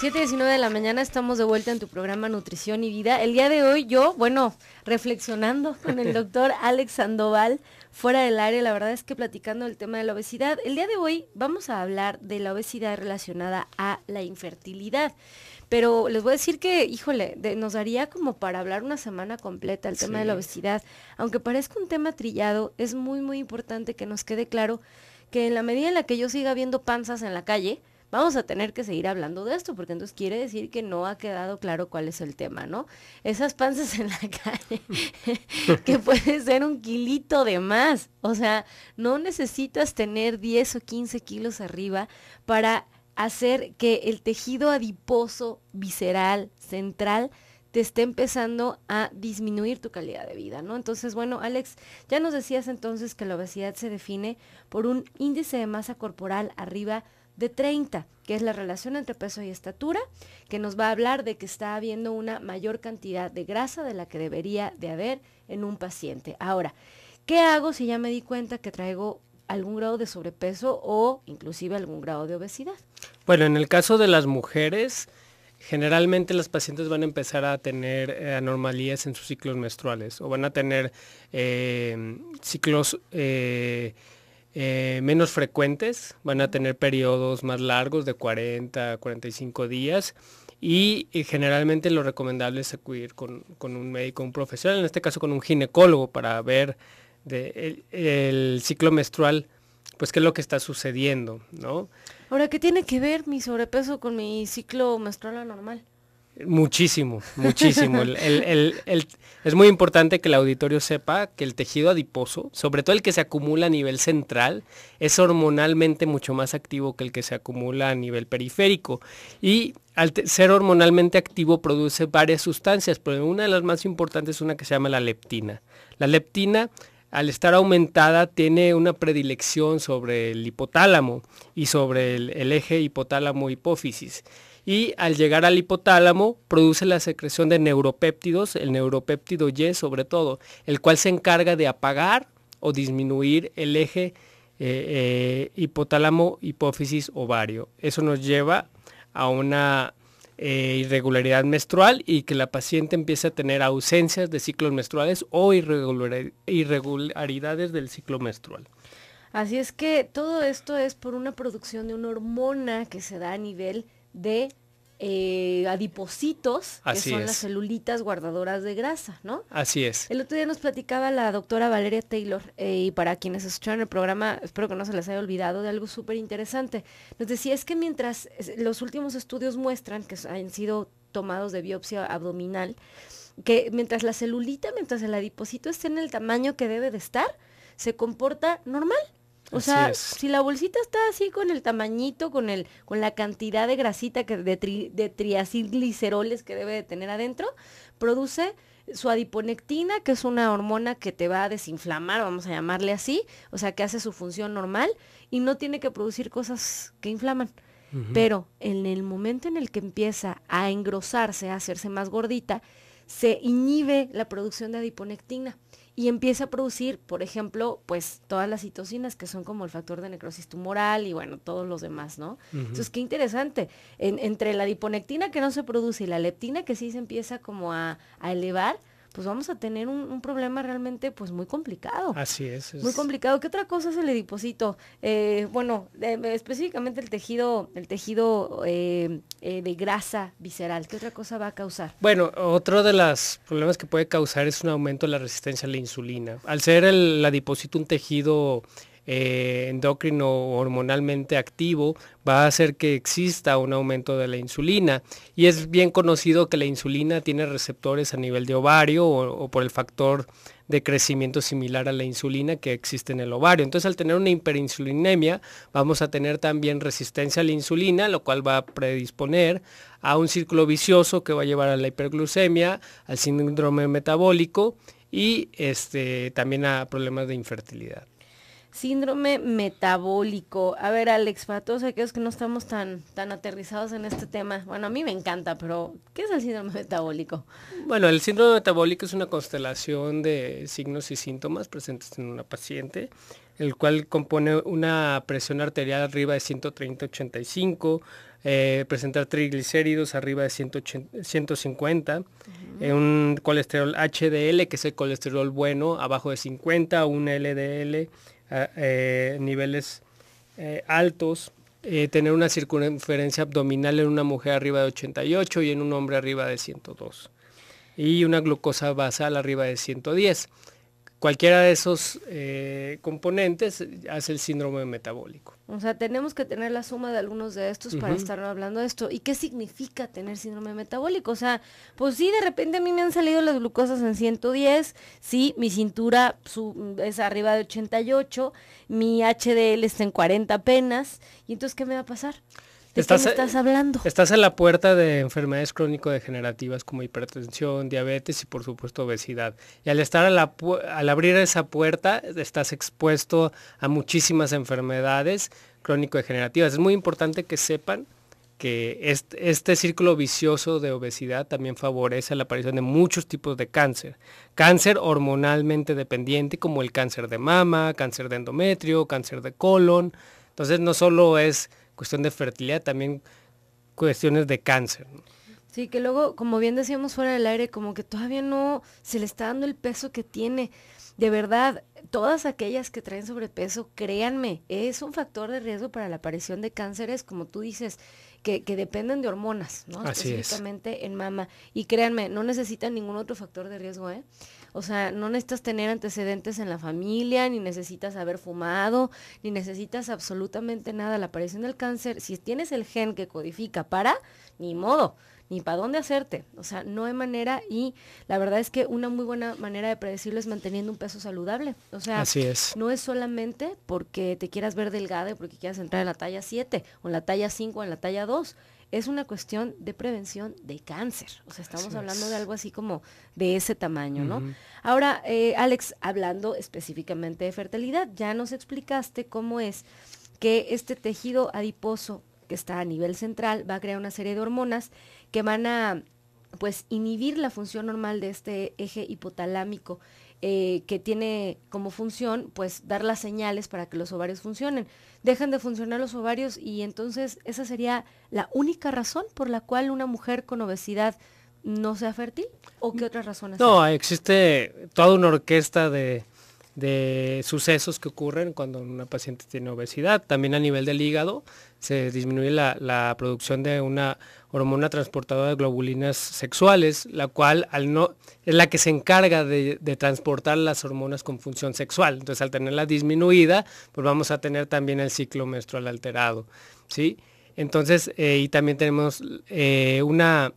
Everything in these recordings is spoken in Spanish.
19 de la mañana estamos de vuelta en tu programa Nutrición y Vida. El día de hoy yo, bueno, reflexionando con el doctor Alex Sandoval fuera del área, la verdad es que platicando el tema de la obesidad, el día de hoy vamos a hablar de la obesidad relacionada a la infertilidad. Pero les voy a decir que, híjole, nos daría como para hablar una semana completa el tema de la obesidad. Aunque parezca un tema trillado, es muy, muy importante que nos quede claro que en la medida en la que yo siga viendo panzas en la calle, vamos a tener que seguir hablando de esto, porque entonces quiere decir que no ha quedado claro cuál es el tema, ¿no? Esas panzas en la calle, que puede ser un kilito de más, o sea, no necesitas tener 10 o 15 kilos arriba para hacer que el tejido adiposo, visceral, central, te esté empezando a disminuir tu calidad de vida, ¿no? Entonces, bueno, Alex, ya nos decías entonces que la obesidad se define por un índice de masa corporal arriba de 30, que es la relación entre peso y estatura, que nos va a hablar de que está habiendo una mayor cantidad de grasa de la que debería de haber en un paciente. Ahora, ¿qué hago si ya me di cuenta que traigo algún grado de sobrepeso o inclusive algún grado de obesidad? Bueno, en el caso de las mujeres, generalmente las pacientes van a empezar a tener eh, anomalías en sus ciclos menstruales o van a tener eh, ciclos... Eh, eh, menos frecuentes, van a tener periodos más largos de 40 a 45 días y, eh, generalmente lo recomendable es acudir con, un médico, un profesional, en este caso con un ginecólogo para ver el, el, ciclo menstrual, pues qué es lo que está sucediendo, ¿no? Ahora, ¿qué tiene que ver mi sobrepeso con mi ciclo menstrual anormal? Muchísimo, muchísimo. es muy importante que el auditorio sepa que el tejido adiposo, sobre todo el que se acumula a nivel central, es hormonalmente mucho más activo que el que se acumula a nivel periférico. Y al ser hormonalmente activo produce varias sustancias, pero una de las más importantes es una que se llama la leptina. La leptina al estar aumentada tiene una predilección sobre el hipotálamo y sobre el eje hipotálamo-hipófisis y al llegar al hipotálamo produce la secreción de neuropéptidos, el neuropéptido Y sobre todo, el cual se encarga de apagar o disminuir el eje eh, eh, hipotálamo, hipófisis, ovario. Eso nos lleva a una eh, irregularidad menstrual y que la paciente empiece a tener ausencias de ciclos menstruales o irregularidades del ciclo menstrual. Así es que todo esto es por una producción de una hormona que se da a nivel de eh, adipocitos, que son las celulitas guardadoras de grasa, ¿no? Así es. El otro día nos platicaba la doctora Valeria Taylor, eh, y para quienes escucharon el programa, espero que no se les haya olvidado de algo súper interesante. Nos decía, es que mientras los últimos estudios muestran que han sido tomados de biopsia abdominal, que mientras la celulita, mientras el adipocito esté en el tamaño que debe de estar, se comporta normal. O sea, si la bolsita está así con el tamañito, con el, con la cantidad de grasita que de, tri, de triacilgliceroles que debe de tener adentro, produce su adiponectina, que es una hormona que te va a desinflamar, vamos a llamarle así, o sea, que hace su función normal y no tiene que producir cosas que inflaman. Pero en el momento en el que empieza a engrosarse, a hacerse más gordita, se inhibe la producción de adiponectina y empieza a producir, por ejemplo, pues todas las citocinas que son como el factor de necrosis tumoral y bueno, todos los demás, ¿no? Entonces, qué interesante. entre la diponectina que no se produce y la leptina que sí se empieza como a elevar, pues vamos a tener un, problema realmente pues muy complicado. Así es, Muy complicado. ¿Qué otra cosa es el adiposito? Eh, bueno, específicamente el tejido, el tejido eh, eh, de grasa visceral. ¿Qué otra cosa va a causar? Bueno, otro de los problemas que puede causar es un aumento de la resistencia a la insulina. Al ser el, el adiposito un tejido eh, endocrino hormonalmente activo va a hacer que exista un aumento de la insulina. Y es bien conocido que la insulina tiene receptores a nivel de ovario o, por el factor de crecimiento similar a la insulina que existe en el ovario. Entonces al tener una hiperinsulinemia vamos a tener también resistencia a la insulina, lo cual va a predisponer a un círculo vicioso que va a llevar a la hiperglucemia, al síndrome metabólico y este, también a problemas de infertilidad. Síndrome metabólico. A ver, Alex, para todos aquellos que no estamos tan, tan aterrizados en este tema, bueno, a mí me encanta, pero ¿qué es el síndrome metabólico? Bueno, el síndrome metabólico es una constelación de signos y síntomas presentes en una paciente, el cual compone una presión arterial arriba de 130-85, eh, presentar triglicéridos arriba de 150, eh, un colesterol HDL, que es el colesterol bueno, abajo de 50, un LDL eh, niveles eh, altos, eh, tener una circunferencia abdominal en una mujer arriba de 88 y en un hombre arriba de 102 y una glucosa basal arriba de 110 cualquiera de esos eh, componentes hace el síndrome metabólico. O sea, tenemos que tener la suma de algunos de estos para estar hablando de esto. ¿Y qué significa tener síndrome metabólico? O sea, pues sí, de repente a mí me han salido las glucosas en 110, sí, mi cintura es arriba de 88, mi HDL está en 40 apenas, ¿y entonces qué me va a pasar? ¿De estás, qué estás hablando? Estás a la puerta de enfermedades crónico-degenerativas como hipertensión, diabetes y por supuesto obesidad. Y al estar a la al abrir esa puerta, estás expuesto a muchísimas enfermedades crónico-degenerativas. Es muy importante que sepan que este, círculo vicioso de obesidad también favorece la aparición de muchos tipos de cáncer. Cáncer hormonalmente dependiente como el cáncer de mama, cáncer de endometrio, cáncer de colon. Entonces no solo es cuestión de fertilidad, también cuestiones de cáncer. Sí, que luego, como bien decíamos fuera del aire, como que todavía no se le está dando el peso que tiene. De verdad, todas aquellas que traen sobrepeso, créanme, es un factor de riesgo para la aparición de cánceres, como tú dices, que, dependen de hormonas, ¿no? Así Específicamente en mama. Y créanme, no necesitan ningún otro factor de riesgo, ¿eh? O sea, no necesitas tener antecedentes en la familia, ni necesitas haber fumado, ni necesitas absolutamente nada. La aparición del cáncer, si tienes el gen que codifica para, ni modo ni para dónde hacerte. O sea, no hay manera y la verdad es que una muy buena manera de predecirlo es manteniendo un peso saludable. O sea, Así no es solamente porque te quieras ver delgada y porque quieras entrar en la talla 7 o en la talla 5 o en la talla 2 es una cuestión de prevención de cáncer. O sea, estamos hablando de algo así como de ese tamaño, ¿no? Ahora, eh, Alex, hablando específicamente de fertilidad, ya nos explicaste cómo es que este tejido adiposo que está a nivel central va a crear una serie de hormonas que van a pues inhibir la función normal de este eje hipotalámico eh, que tiene como función pues dar las señales para que los ovarios funcionen. Dejan de funcionar los ovarios y entonces esa sería la única razón por la cual una mujer con obesidad no sea fértil o qué mm. otras razones. No, existe toda una orquesta de de sucesos que ocurren cuando una paciente tiene obesidad. También a nivel del hígado se disminuye la, producción de una hormona transportadora de globulinas sexuales, la cual al no, es la que se encarga de, transportar las hormonas con función sexual. Entonces al tenerla disminuida, pues vamos a tener también el ciclo menstrual alterado. Entonces, eh, y también tenemos eh, una,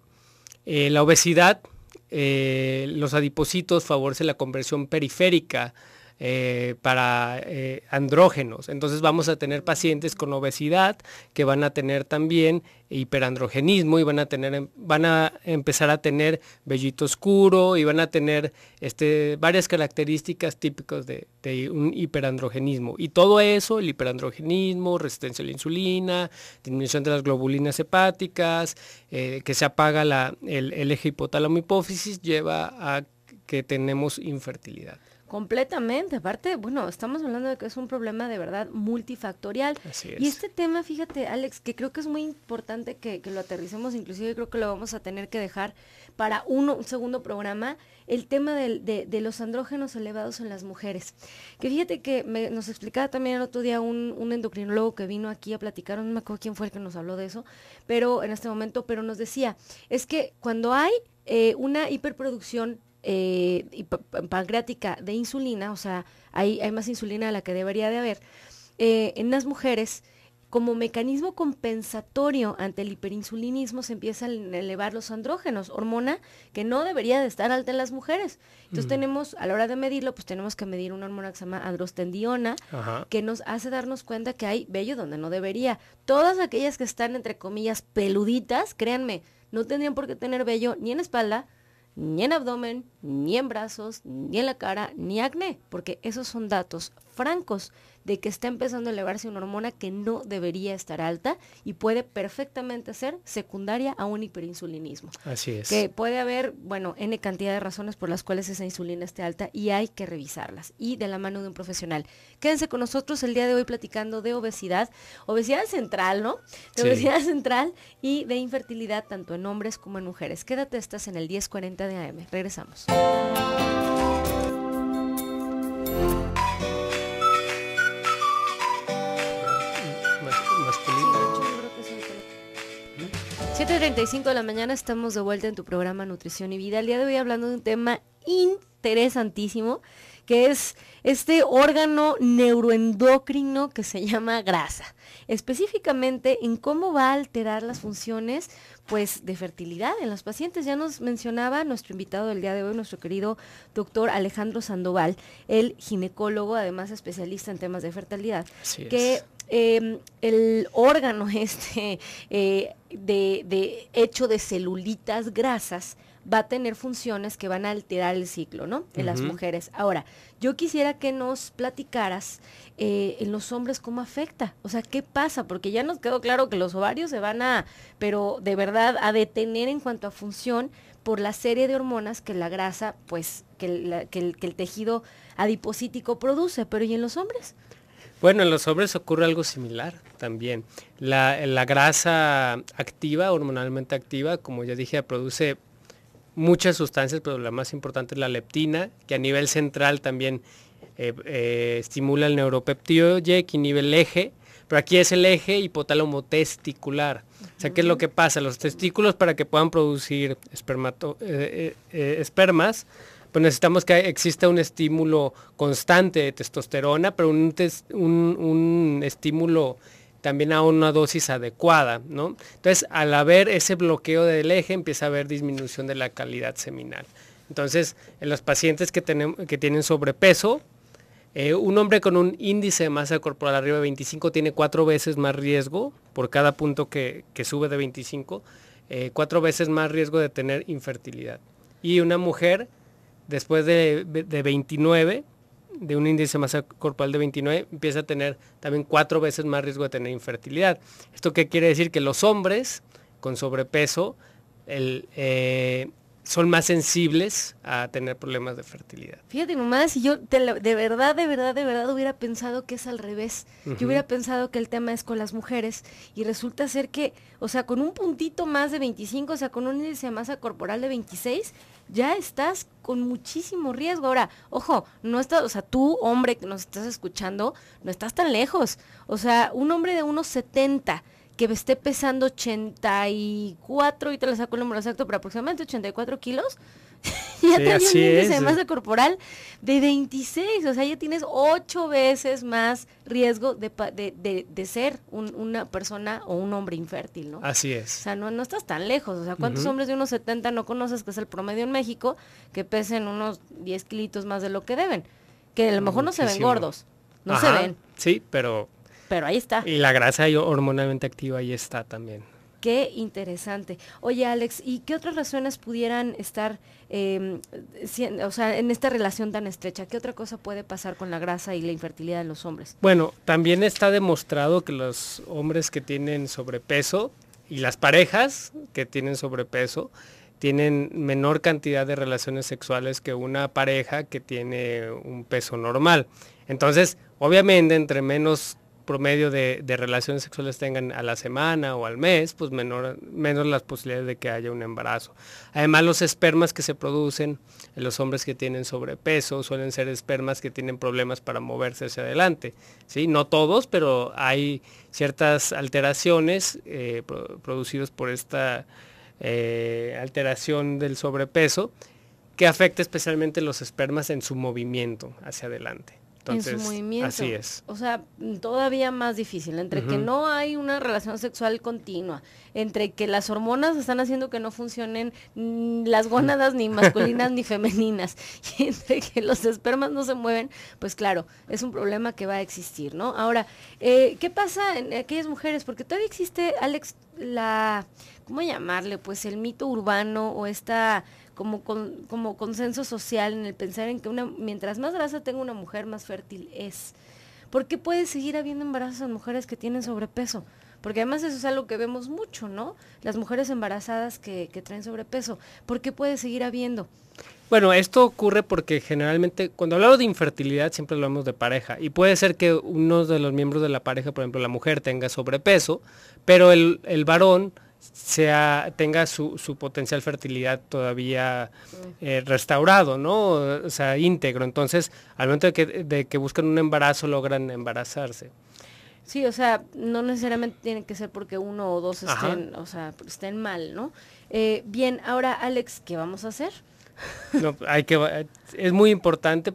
eh, la obesidad, los adipocitos favorecen la conversión periférica eh, para eh, andrógenos. Entonces vamos a tener pacientes con obesidad que van a tener también hiperandrogenismo y van a tener em, van a empezar a tener vellito oscuro y van a tener este, varias características típicas de, un hiperandrogenismo. Y todo eso, el hiperandrogenismo, resistencia a la insulina, disminución de las globulinas hepáticas, eh, que se apaga el eje hipotálamo hipófisis, lleva a que tenemos infertilidad. Completamente, aparte, bueno, estamos hablando de que es un problema de verdad multifactorial. Y este tema, fíjate, Alex, que creo que es muy importante que, lo aterricemos, inclusive creo que lo vamos a tener que dejar para un segundo programa, el tema de, los andrógenos elevados en las mujeres. Que fíjate que nos explicaba también el otro día un, endocrinólogo que vino aquí a platicar, no me acuerdo quién fue el que nos habló de eso, pero en este momento, pero nos decía, es que cuando hay eh, una hiperproducción eh, y pancreática de insulina, o sea, hay, hay más insulina de la que debería de haber, eh, en las mujeres, como mecanismo compensatorio ante el hiperinsulinismo se empiezan a elevar los andrógenos, hormona que no debería de estar alta en las mujeres. Entonces mm. tenemos, a la hora de medirlo, pues tenemos que medir una hormona que se llama androstendiona, que nos hace darnos cuenta que hay vello donde no debería. Todas aquellas que están, entre comillas, peluditas, créanme, no tendrían por qué tener vello ni en espalda, ni en abdomen, ni en brazos, ni en la cara, ni acné, porque esos son datos francos de que está empezando a elevarse una hormona que no debería estar alta y puede perfectamente ser secundaria a un hiperinsulinismo. Así es. Que puede haber, bueno, N cantidad de razones por las cuales esa insulina esté alta y hay que revisarlas y de la mano de un profesional. Quédense con nosotros el día de hoy platicando de obesidad, obesidad central, ¿no? De obesidad central y de infertilidad tanto en hombres como en mujeres. Quédate, estás en el 1040 de AM. Regresamos. 7.35 de la mañana estamos de vuelta en tu programa Nutrición y Vida. El día de hoy hablando de un tema interesantísimo que es este órgano neuroendocrino que se llama grasa. Específicamente en cómo va a alterar las funciones pues de fertilidad en los pacientes. Ya nos mencionaba nuestro invitado del día de hoy, nuestro querido doctor Alejandro Sandoval, el ginecólogo, además especialista en temas de fertilidad, que Em, el órgano este eh, de, hecho de celulitas grasas va a tener funciones que van a alterar el ciclo, ¿no? En las mujeres. Ahora, yo quisiera que nos platicaras eh, en los hombres cómo afecta, o sea, qué pasa, porque ya nos quedó claro que los ovarios se van a, pero de verdad, a detener en cuanto a función por la serie de hormonas que la grasa, pues, que, el, que el tejido adipocítico produce, pero ¿y en los hombres? Bueno, en los hombres ocurre algo similar también. La, grasa activa, hormonalmente activa, como ya dije, produce muchas sustancias, pero la más importante es la leptina, que a nivel central también eh, eh, estimula el Y, que inhibe el eje, pero aquí es el eje hipotálamo testicular. O sea, ¿qué es lo que pasa? Los testículos para que puedan producir eh, espermas pues necesitamos que exista un estímulo constante de testosterona, pero un, estímulo también a una dosis adecuada, ¿no? Entonces, al haber ese bloqueo del eje, empieza a haber disminución de la calidad seminal. Entonces, en los pacientes que, que tienen sobrepeso, eh, un hombre con un índice de masa corporal arriba de 25 tiene cuatro veces más riesgo por cada punto que, sube de 25, eh, cuatro veces más riesgo de tener infertilidad. Y una mujer después de, 29, de un índice de masa corporal de 29, empieza a tener también cuatro veces más riesgo de tener infertilidad. ¿Esto qué quiere decir? Que los hombres con sobrepeso eh, son más sensibles a tener problemas de fertilidad. Fíjate, mamá, si yo de verdad, de verdad, de verdad hubiera pensado que es al revés. Yo hubiera pensado que el tema es con las mujeres y resulta ser que, o sea, con un puntito más de 25, o sea, con un índice de masa corporal de 26, ya estás con muchísimo riesgo. Ahora, ojo, no estás, o sea, tú, hombre que nos estás escuchando, no estás tan lejos. O sea, un hombre de unos 70 que esté pesando 84, y te le saco el número exacto, pero aproximadamente 84 kilos, ya sí, un índice de masa eh. corporal de 26, o sea, ya tienes ocho veces más riesgo de, de, de, ser una persona o un hombre infértil, ¿no? Así es. O sea, no, estás tan lejos, o sea, ¿cuántos hombres de unos 70 no conoces que es el promedio en México que pesen unos 10 kilitos más de lo que deben? Que a lo mejor no se ven gordos, no se ven. Sí, pero... Pero ahí está. Y la grasa hormonalmente activa ahí está también. Qué interesante. Oye, Alex, ¿y qué otras razones pudieran estar, em, o sea, en esta relación tan estrecha? ¿Qué otra cosa puede pasar con la grasa y la infertilidad en los hombres? Bueno, también está demostrado que los hombres que tienen sobrepeso y las parejas que tienen sobrepeso tienen menor cantidad de relaciones sexuales que una pareja que tiene un peso normal. Entonces, obviamente, entre menos promedio de, relaciones sexuales tengan a la semana o al mes, pues menos las posibilidades de que haya un embarazo. Además, los espermas que se producen en los hombres que tienen sobrepeso suelen ser espermas que tienen problemas para moverse hacia adelante. ¿sí? No todos, pero hay ciertas alteraciones eh, producidas por esta eh, alteración del sobrepeso que afecta especialmente los espermas en su movimiento hacia adelante en su movimiento. Así es. O sea, todavía más difícil, entre que no hay una relación sexual continua, entre que las hormonas están haciendo que no funcionen mm, las gónadas ni masculinas ni femeninas, y entre que los espermas no se mueven, pues claro, es un problema que va a existir, ¿no? Ahora, eh, ¿qué pasa en aquellas mujeres? Porque todavía existe, Alex, la, ¿cómo llamarle? Pues el mito urbano o esta como, como consenso social en el pensar en que una, mientras más grasa tenga una mujer, más fértil es. ¿Por qué puede seguir habiendo embarazos en mujeres que tienen sobrepeso? Porque además eso es algo que vemos mucho, ¿no? Las mujeres embarazadas que, que traen sobrepeso. ¿Por qué puede seguir habiendo? Bueno, esto ocurre porque generalmente cuando hablamos de infertilidad siempre hablamos de pareja y puede ser que uno de los miembros de la pareja, por ejemplo la mujer, tenga sobrepeso, pero el, el varón sea, tenga su, su potencial fertilidad todavía eh, restaurado, ¿no? O sea, íntegro. Entonces, al momento de que, de que buscan un embarazo, logran embarazarse. Sí, o sea, no necesariamente tiene que ser porque uno o dos estén, o sea, estén mal, ¿no? Eh, bien, ahora, Alex, ¿qué vamos a hacer? hay que, es muy importante.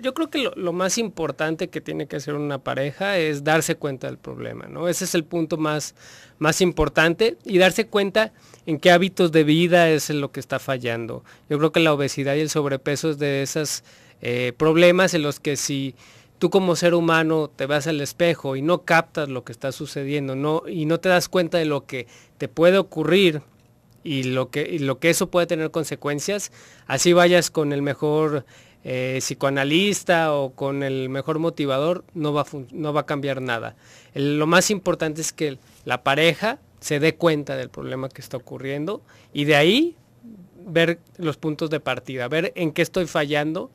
Yo creo que lo, más importante que tiene que hacer una pareja es darse cuenta del problema, ¿no? Ese es el punto más, más importante y darse cuenta en qué hábitos de vida es lo que está fallando. Yo creo que la obesidad y el sobrepeso es de esos eh, problemas en los que si tú como ser humano te vas al espejo y no captas lo que está sucediendo no, y no te das cuenta de lo que te puede ocurrir y lo que, lo que eso puede tener consecuencias. Así vayas con el mejor eh, psicoanalista o con el mejor motivador, no va, a cambiar nada. lo más importante es que la pareja se dé cuenta del problema que está ocurriendo y de ahí ver los puntos de partida, ver en qué estoy fallando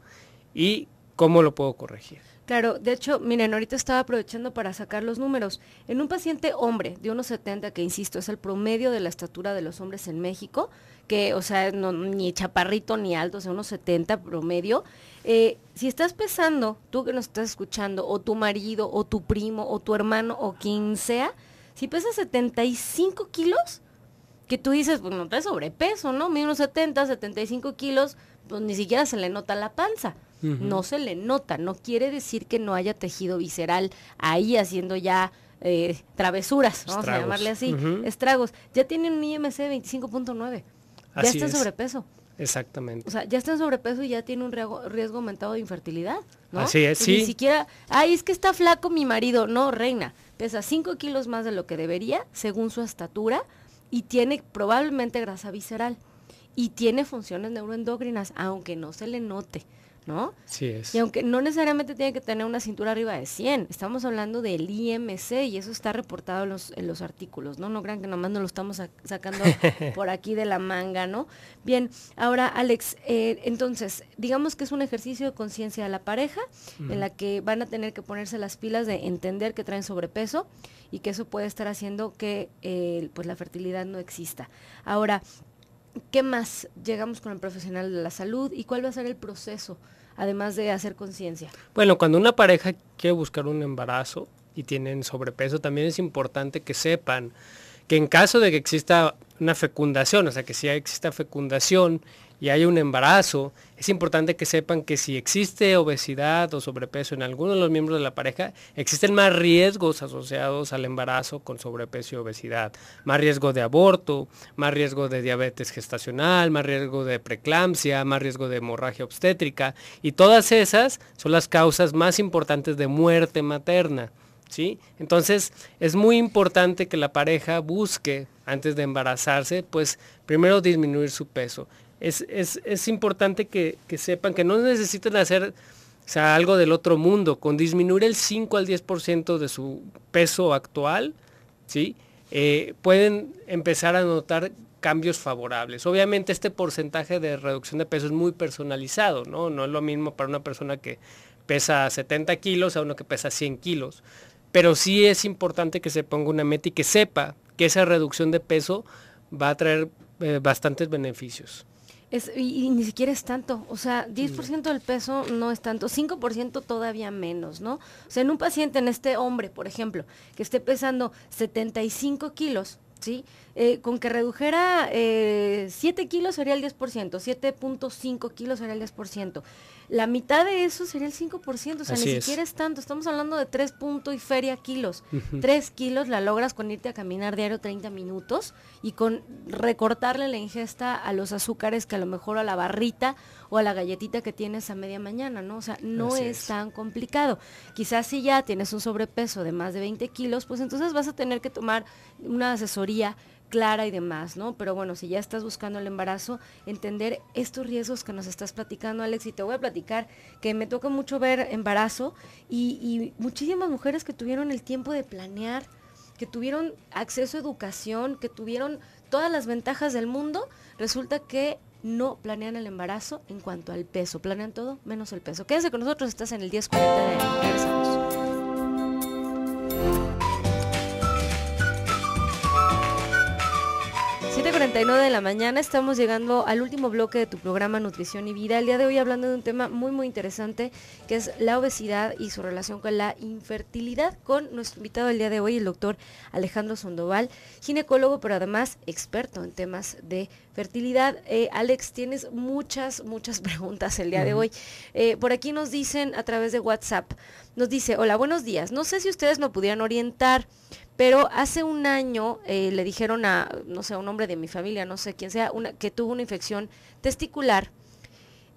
y cómo lo puedo corregir. Claro, de hecho, miren, ahorita estaba aprovechando para sacar los números. En un paciente hombre de unos 70, que insisto, es el promedio de la estatura de los hombres en México, que, o sea, ni chaparrito ni alto, o sea, unos 70 promedio, eh, si estás pesando, tú que nos estás escuchando, o tu marido, o tu primo, o tu hermano, o quien sea, si pesas 75 kilos, que tú dices, pues no te sobrepeso, ¿no? Mira unos 70, 75 kilos, pues ni siquiera se le nota la panza no se le nota, no quiere decir que no haya tejido visceral ahí haciendo ya eh, travesuras, vamos a llamarle así, estragos. Ya tiene un IMC 25.9, ya está en sobrepeso. Exactamente. O sea, ya está en sobrepeso y ya tiene un riesgo, aumentado de infertilidad, Así es, sí. Ni siquiera, ay, es que está flaco mi marido. No, reina, pesa 5 kilos más de lo que debería, según su estatura, y tiene probablemente grasa visceral. Y tiene funciones neuroendócrinas aunque no se le note. Sí es. Y aunque no necesariamente tiene que tener una cintura arriba de 100, estamos hablando del IMC y eso está reportado en los, artículos, ¿no? No crean que nomás nos lo estamos sacando por aquí de la manga, ¿no? Bien, ahora Alex, eh, entonces, digamos que es un ejercicio de conciencia de la pareja en la que van a tener que ponerse las pilas de entender que traen sobrepeso y que eso puede estar haciendo que eh, pues la fertilidad no exista. Ahora, ¿qué más? Llegamos con el profesional de la salud y cuál va a ser el proceso además de hacer conciencia? Bueno, cuando una pareja quiere buscar un embarazo y tienen sobrepeso, también es importante que sepan que en caso de que exista una fecundación, o sea, que si exista fecundación y hay un embarazo, es importante que sepan que si existe obesidad o sobrepeso en alguno de los miembros de la pareja, existen más riesgos asociados al embarazo con sobrepeso y obesidad. Más riesgo de aborto, más riesgo de diabetes gestacional, más riesgo de preeclampsia, más riesgo de hemorragia obstétrica. Y todas esas son las causas más importantes de muerte materna. ¿Sí? Entonces, es muy importante que la pareja busque, antes de embarazarse, pues primero disminuir su peso es, importante que, sepan que no necesitan hacer algo del otro mundo. Con disminuir el 5 al 10% de su peso actual, eh, pueden empezar a notar cambios favorables. Obviamente este porcentaje de reducción de peso es muy personalizado, ¿no? es lo mismo para una persona que pesa 70 kilos a uno que pesa 100 kilos. Pero sí es importante que se ponga una meta y que sepa que esa reducción de peso va a traer eh, bastantes beneficios. Es, y, y, ni siquiera es tanto, o sea, 10% del peso no es tanto, 5% todavía menos, ¿no? O sea, en un paciente, en este hombre, por ejemplo, que esté pesando 75 kilos, ¿sí? Eh, con que redujera 7 eh, kilos sería el 10%, 7.5 kilos sería el 10%. La mitad de eso sería el 5%, o sea, ni siquiera es tanto. Estamos hablando de 3 y feria kilos. 3 kilos la logras con irte a caminar diario 30 minutos y con recortarle la ingesta a los azúcares que a lo mejor a la barrita o a la galletita que tienes a media mañana, ¿no? O sea, no es, es tan complicado. Quizás si ya tienes un sobrepeso de más de 20 kilos, pues entonces vas a tener que tomar una asesoría clara y demás, ¿no? Pero bueno, si ya estás buscando el embarazo, entender estos riesgos que nos estás platicando, Alex, y te voy a platicar que me toca mucho ver embarazo y, muchísimas mujeres que tuvieron el tiempo de planear, que tuvieron acceso a educación, que tuvieron todas las ventajas del mundo, resulta que no planean el embarazo en cuanto al peso, planean todo menos el peso. Quédense con nosotros, estás en el 1040 de de la mañana. Estamos llegando al último bloque de tu programa Nutrición y Vida. El día de hoy hablando de un tema muy muy interesante que es la obesidad y su relación con la infertilidad con nuestro invitado el día de hoy, el doctor Alejandro Sondoval, ginecólogo pero además experto en temas de fertilidad. Eh, Alex, tienes muchas, muchas preguntas el día de hoy. Eh, por aquí nos dicen a través de WhatsApp, nos dice, hola, buenos días. No sé si ustedes nos pudieran orientar. Pero hace un año eh, le dijeron a, no sé, a un hombre de mi familia, no sé quién sea, que tuvo una infección testicular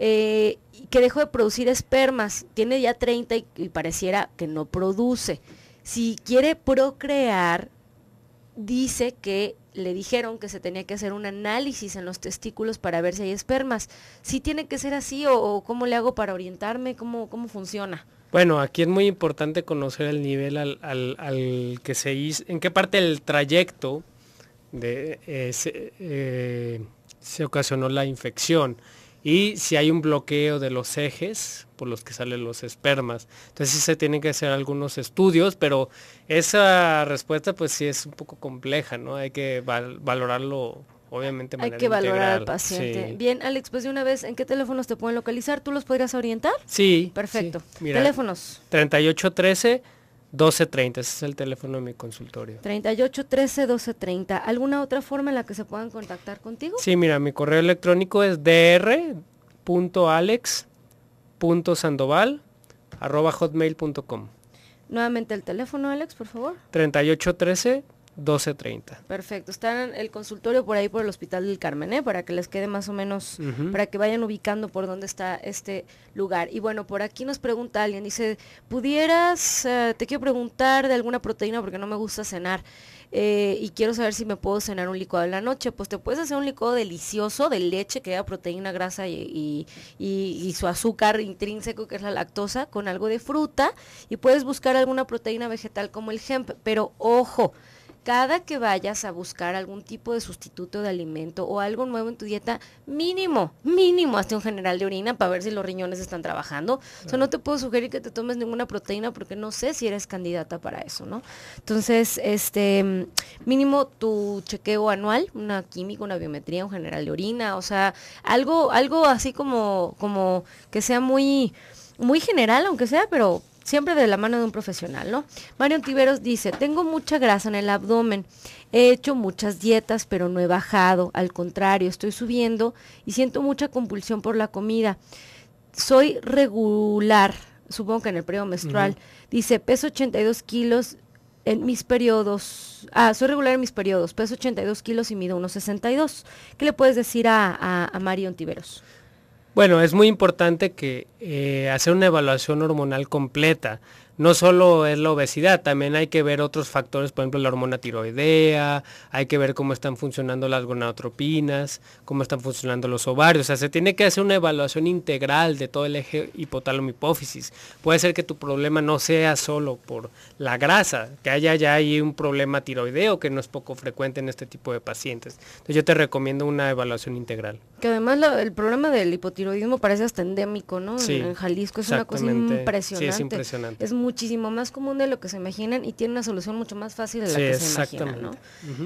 eh, que dejó de producir espermas. Tiene ya 30 y, pareciera que no produce. Si quiere procrear, dice que le dijeron que se tenía que hacer un análisis en los testículos para ver si hay espermas. Si tiene que ser así o, cómo le hago para orientarme, cómo funciona. Bueno, aquí es muy importante conocer el nivel al, que se hizo, en qué parte del trayecto eh, eh, se, ocasionó la infección y si hay un bloqueo de los ejes por los que salen los espermas. Entonces sí se tienen que hacer algunos estudios, pero esa respuesta pues sí es un poco compleja, ¿no? Hay que valorarlo obviamente Hay que valorar al paciente. Bien, Alex, pues de una vez, ¿en qué teléfonos te pueden localizar? ¿Tú los podrías orientar? Sí. Perfecto. teléfonos. 3813 1230, ese es el teléfono de mi consultorio. 3813 1230. ¿Alguna otra forma en la que se puedan contactar contigo? Sí, mira, mi correo electrónico es dr.alex.sandoval.hotmail.com. Nuevamente el teléfono, Alex, por favor. 3813... 12.30. Perfecto. Está en el consultorio por ahí por el Hospital del Carmen, ¿eh? para que les quede más o menos, para que vayan ubicando por dónde está este lugar. Y bueno, por aquí nos pregunta alguien, dice, ¿pudieras, eh, te quiero preguntar de alguna proteína porque no me gusta cenar? Eh, y quiero saber si me puedo cenar un licuado en la noche. Pues te puedes hacer un licuado delicioso de leche que da proteína, grasa y, su azúcar intrínseco que es la lactosa con algo de fruta y puedes buscar alguna proteína vegetal como el hemp, pero ojo, cada que vayas a buscar algún tipo de sustituto de alimento o algo nuevo en tu dieta, mínimo, mínimo, hazte un general de orina para ver si los riñones están trabajando. O sea, no te puedo sugerir que te tomes ninguna proteína porque no sé si eres candidata para eso, ¿no? Entonces, este, mínimo tu chequeo anual, una química, una biometría, un general de orina, o sea, algo, algo así como, como que sea muy, muy general, aunque sea, pero siempre de la mano de un profesional, ¿no? Mario Tiveros dice, tengo mucha grasa en el abdomen, he hecho muchas dietas, pero no he bajado, al contrario, estoy subiendo y siento mucha compulsión por la comida. Soy regular, supongo que en el periodo menstrual, dice, peso 82 kilos en mis periodos, ah, soy regular en mis periodos, peso 82 kilos y mido 1,62. ¿Qué le puedes decir a, a, a Marion bueno, es muy importante que eh, hacer una evaluación hormonal completa. No solo es la obesidad, también hay que ver otros factores, por ejemplo la hormona tiroidea, hay que ver cómo están funcionando las gonadotropinas, cómo están funcionando los ovarios. O sea, se tiene que hacer una evaluación integral de todo el eje hipotálamo hipófisis. Puede ser que tu problema no sea solo por la grasa, que haya ya ahí un problema tiroideo que no es poco frecuente en este tipo de pacientes. Entonces yo te recomiendo una evaluación integral. Que además el problema del hipotiroidismo parece hasta endémico, ¿no? en, Jalisco es una cosa impresionante. es muchísimo más común de lo que se imaginan y tiene una solución mucho más fácil de la que se imaginan, ¿no?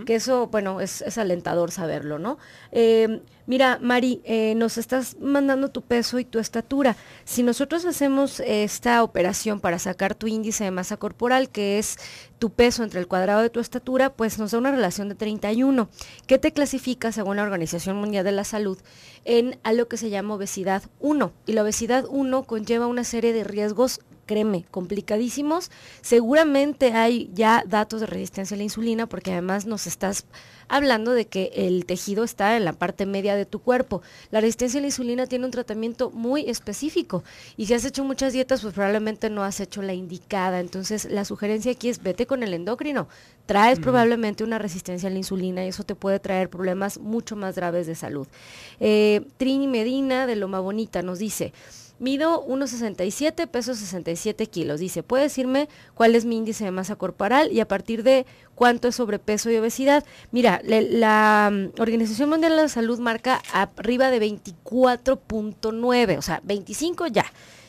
Que eso, bueno, es, alentador saberlo, ¿no? Eh, mira, Mari, eh, nos estás mandando tu peso y tu estatura. Si nosotros hacemos esta operación para sacar tu índice de masa corporal, que es tu peso entre el cuadrado de tu estatura, pues nos da una relación de 31, ¿Qué te clasifica según la Organización Mundial de la Salud en a lo que se llama obesidad 1. Y la obesidad 1 conlleva una serie de riesgos créeme, complicadísimos. Seguramente hay ya datos de resistencia a la insulina porque además nos estás hablando de que el tejido está en la parte media de tu cuerpo. La resistencia a la insulina tiene un tratamiento muy específico y si has hecho muchas dietas, pues probablemente no has hecho la indicada. Entonces, la sugerencia aquí es vete con el endocrino. Traes mm. probablemente una resistencia a la insulina y eso te puede traer problemas mucho más graves de salud. Eh, Trini Medina de Loma Bonita nos dice, Mido 1,67, peso 67 kilos. Dice, ¿puede decirme cuál es mi índice de masa corporal y a partir de cuánto es sobrepeso y obesidad? Mira, la mm, Organización Mundial de la Salud marca arriba de 24.9, o sea, 25 ya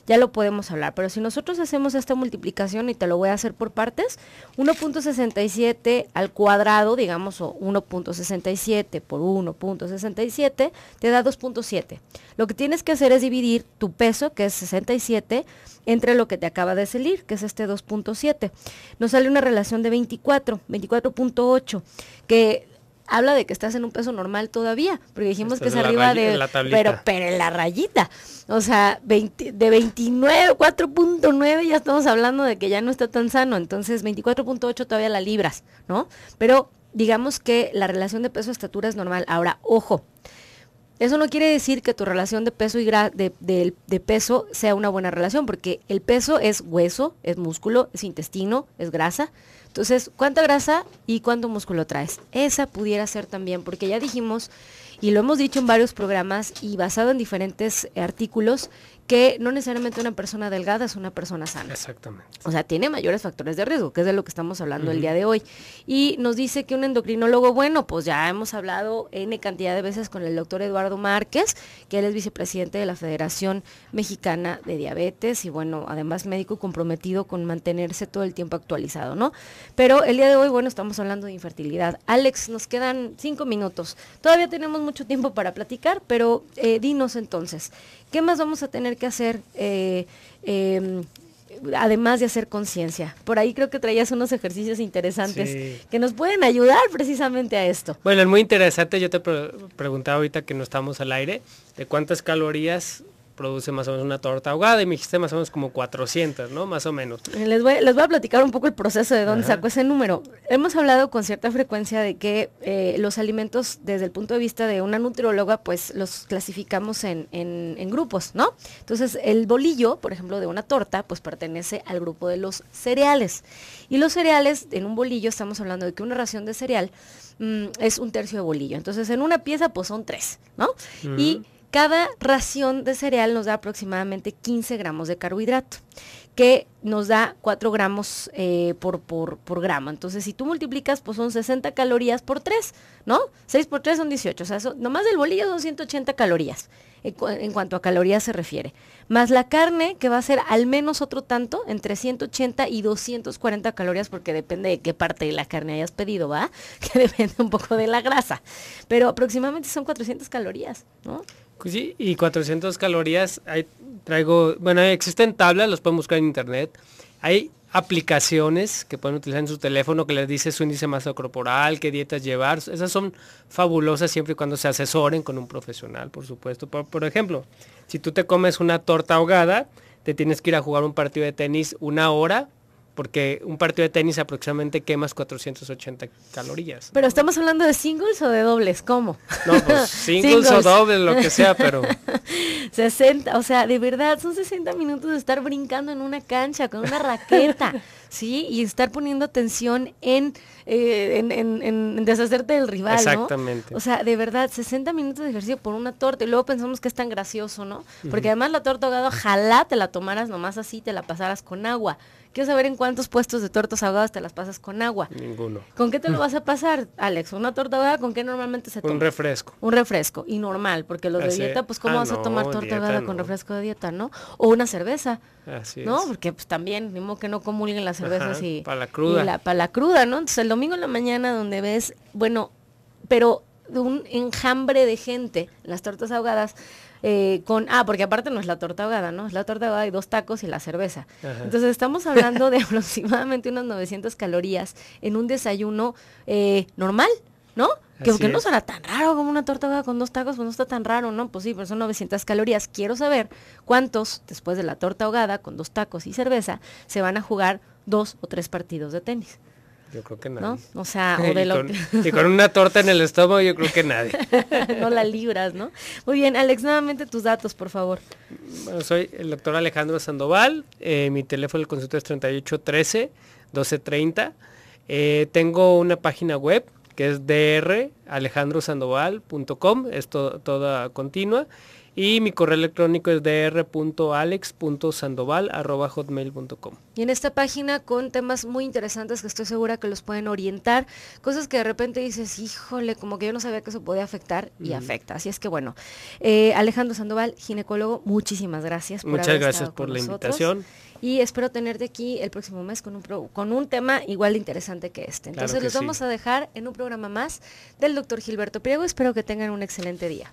ya lo podemos hablar. Pero si nosotros hacemos esta multiplicación, y te lo voy a hacer por partes, 1.67 al cuadrado, digamos, o 1.67 por 1.67, te da 2.7. Lo que tienes que hacer es dividir tu peso, que es 67, entre lo que te acaba de salir, que es este 2.7. Nos sale una relación de 24, 24.8, que habla de que estás en un peso normal todavía, porque dijimos que es arriba de... Pero, pero en la rayita. O sea, de 29, 4.9 ya estamos hablando de que ya no está tan sano, entonces 24.8 todavía la libras, ¿no? Pero digamos que la relación de peso-estatura es normal. Ahora, ojo, eso no quiere decir que tu relación de peso y de, peso sea una buena relación, porque el peso es hueso, es músculo, es intestino, es grasa. Entonces, ¿cuánta grasa y cuánto músculo traes? Esa pudiera ser también, porque ya dijimos y lo hemos dicho en varios programas y basado en diferentes artículos, que no necesariamente una persona delgada es una persona sana. Exactamente. O sea, tiene mayores factores de riesgo, que es de lo que estamos hablando el día de hoy. Y nos dice que un endocrinólogo, bueno, pues ya hemos hablado N cantidad de veces con el doctor Eduardo Márquez, que él es vicepresidente de la Federación Mexicana de Diabetes y bueno, además médico comprometido con mantenerse todo el tiempo actualizado, ¿no? Pero el día de hoy, bueno, estamos hablando de infertilidad. Alex, nos quedan cinco minutos. Todavía tenemos mucho tiempo para platicar, pero eh, dinos entonces, ¿Qué más vamos a tener que hacer? Eh, em, además de hacer conciencia. Por ahí creo que traías unos ejercicios interesantes que nos pueden ayudar precisamente a esto. Bueno, es muy interesante. Yo te preguntaba ahorita que no estamos al aire, de cuántas calorías produce más o menos una torta ahogada y me dijiste más o menos como 400, ¿no? Más o menos. Eh, les voy, les voy a platicar un poco el proceso de dónde sacó ese número. Hemos hablado con cierta frecuencia de que eh, los alimentos, desde el punto de vista de una nutrióloga, pues los clasificamos en, grupos, ¿no? Entonces, el bolillo, por ejemplo, de una torta, pues pertenece al grupo de los cereales. Y los cereales, en un bolillo estamos hablando de que una ración de cereal mm, es un tercio de bolillo. Entonces, en una pieza, pues son tres, ¿no? Y cada ración de cereal nos da aproximadamente 15 gramos de carbohidrato, que nos da 4 gramos eh, por, por, gramo. Entonces, si tú multiplicas, pues son 60 calorías por 3, ¿no? 6 por 3 son 18, o sea, nomás del bolillo son 180 calorías en, en cuanto a calorías se refiere. Más la carne, que va a ser al menos otro tanto, entre 180 y 240 calorías, porque depende de qué parte de la carne hayas pedido, ¿va? Que depende un poco de la grasa. Pero aproximadamente son 400 calorías, ¿no? Pues sí, y 400 calorías. traigo, bueno, existen tablas, los pueden buscar en internet. Hay aplicaciones que pueden utilizar en su teléfono que les dice su índice de masa corporal, qué dietas llevar. Esas son fabulosas siempre y cuando se asesoren con un profesional, por supuesto. por ejemplo, si tú te comes una torta ahogada, te tienes que ir a jugar un partido de tenis una hora porque un partido de tenis aproximadamente quemas 480 calorías. Pero estamos hablando de singles o de dobles, ¿cómo? No, pues singles. o dobles, lo que sea, pero... 60, o sea, de verdad, son 60 minutos de estar brincando en una cancha con una raqueta. ¿sí? Y estar poniendo atención en, eh, en, deshacerte del rival, Exactamente. O sea, de verdad, 60 minutos de ejercicio por una torta y luego pensamos que es tan gracioso, ¿no? Porque además la torta ahogada, ojalá te la tomaras nomás así, te la pasaras con agua. Quiero saber en cuántos puestos de tortas ahogadas te las pasas con agua. Ninguno. ¿Con qué te lo vas a pasar, Alex? ¿Una torta ahogada con qué normalmente se toma? Un refresco. Un refresco, y normal, porque los de dieta, pues ¿cómo ah, vas a tomar torta ahogada con refresco de dieta, no? O una cerveza. ¿no? Porque pues también, mismo que no comulguen las cervezas y... Para la cruda. para la cruda, ¿no? Entonces el domingo en la mañana donde ves, bueno, pero de un enjambre de gente, las tortas ahogadas, eh, con, ah, porque aparte no es la torta ahogada, ¿no? Es la torta ahogada y dos tacos y la cerveza. Entonces estamos hablando de aproximadamente unas 900 calorías en un desayuno eh, normal, ¿no? Que, que no será tan raro como una torta ahogada con dos tacos, pues no está tan raro, ¿no? Pues sí, pero son 900 calorías. Quiero saber cuántos, después de la torta ahogada con dos tacos y cerveza, se van a jugar dos o tres partidos de tenis. Yo creo que nadie. ¿No? O sea, o de lo que... y con una torta en el estómago, yo creo que nadie. no la libras, ¿no? Muy bien, Alex, nuevamente tus datos, por favor. Bueno, soy el doctor Alejandro Sandoval. Eh, mi teléfono del consulta es 3813 1230. Eh, tengo una página web que es dralejandrosandoval.com, es toda continua. Y mi correo electrónico es dr.alex.sandoval.com. Y en esta página con temas muy interesantes que estoy segura que los pueden orientar, cosas que de repente dices, híjole, como que yo no sabía que eso podía afectar y afecta. Así es que bueno, eh, Alejandro Sandoval, ginecólogo, muchísimas gracias. Por Muchas gracias por la invitación y espero tenerte aquí el próximo mes con un, con un tema igual de interesante que este. Entonces los vamos a dejar en un programa más del doctor Gilberto Priego. Espero que tengan un excelente día.